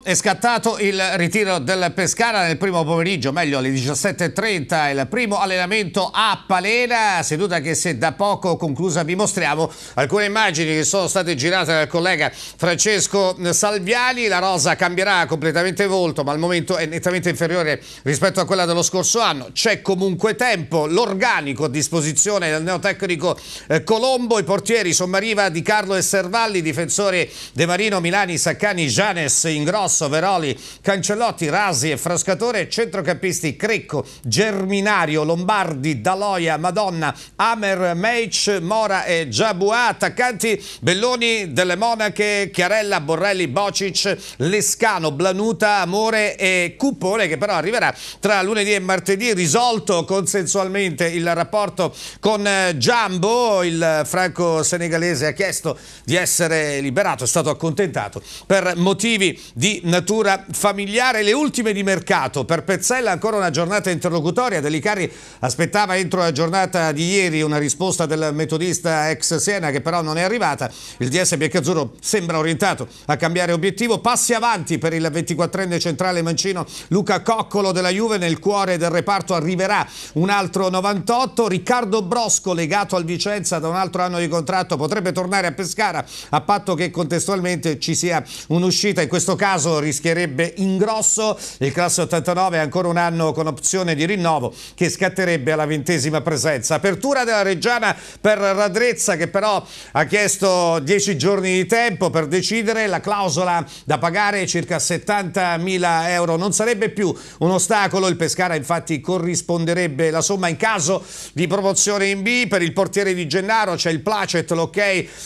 È scattato il ritiro del Pescara nel primo pomeriggio, meglio alle 17.30, il primo allenamento a Palena, seduta che se da poco conclusa vi mostriamo alcune immagini che sono state girate dal collega Francesco Salviani, la rosa cambierà completamente volto ma al momento è nettamente inferiore rispetto a quella dello scorso anno, c'è comunque tempo, l'organico a disposizione del neotecnico eh, Colombo, i portieri Sommariva, Di Carlo e Servalli, difensore De Marino, Milani, Saccani, Janes in Ingrosso, Colosso, Veroli, Cancellotti, Rasi e Frascatore, centrocampisti Crecco, Germinario, Lombardi, Daloia, Madonna, Amer, Meich, Mora e Giabua, attaccanti Belloni, Delle Monache, Chiarella, Borrelli, Bocic, Lescano, Blanuta, Amore e Cuppone che però arriverà tra lunedì e martedì risolto consensualmente il rapporto con eh, Giambo, il franco senegalese ha chiesto di essere liberato, è stato accontentato per motivi di natura familiare. Le ultime di mercato, per Pezzella ancora una giornata interlocutoria, Delicari aspettava entro la giornata di ieri una risposta del metodista ex Siena che però non è arrivata, il DS Biancazzurro sembra orientato a cambiare obiettivo, passi avanti per il 24enne centrale mancino Luca Coccolo della Juve, nel cuore del reparto arriverà un altro 98, Riccardo Brosco legato al Vicenza da un altro anno di contratto potrebbe tornare a Pescara a patto che contestualmente ci sia un'uscita, in questo caso caso rischierebbe in grosso. Il classe 89 ancora un anno con opzione di rinnovo che scatterebbe alla ventesima presenza. Apertura della Reggiana per Radrezza che però ha chiesto 10 giorni di tempo per decidere. La clausola da pagare è circa 70.000 euro. Non sarebbe più un ostacolo. Il Pescara infatti corrisponderebbe la somma in caso di promozione in B. Per il portiere di Gennaro c'è il placet, l'ok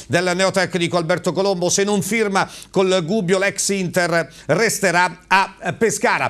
del neotecnico Alberto Colombo. Se non firma col Gubbio l'ex Inter resterà a Pescara.